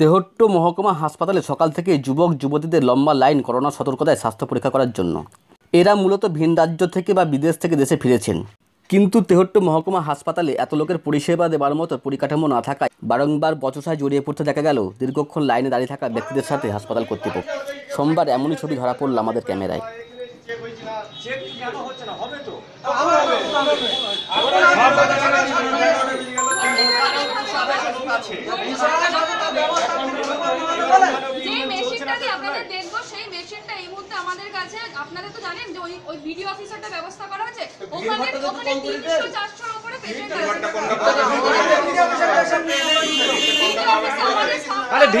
তেহট্ট মহকুমা হাসপাতালে সকাল থেকে যুবক যুবতীদের লম্বা লাইন করোনা সতর্কতায় স্বাস্থ্য পরীক্ষা করার জন্য এরা মূলত ভিন রাজ্য থেকে বা বিদেশ থেকে দেশে ফিরেছেন কিন্তু তেহট্ট মহকুমা হাসপাতালে এত লোকের পরিষেবা দেবার মতো পরিকাঠামো না থাকায় বারংবার বচসায় জড়িয়ে পড়তে দেখা গেল দীর্ঘক্ষণ লাইনে দাঁড়িয়ে থাকা ব্যক্তিদের সাথে হাসপাতাল কর্তৃপক্ষ সোমবার এমনই ছবি ধরা পড়ল আমাদের ক্যামেরায় যে মেশিনটা দেখবো সেই মেশিনটা এই মুহূর্তে আমাদের কাছে আপনারা তো জানেন যে ওই ওই ভিডিও অফিসারটা ব্যবস্থা করা আছে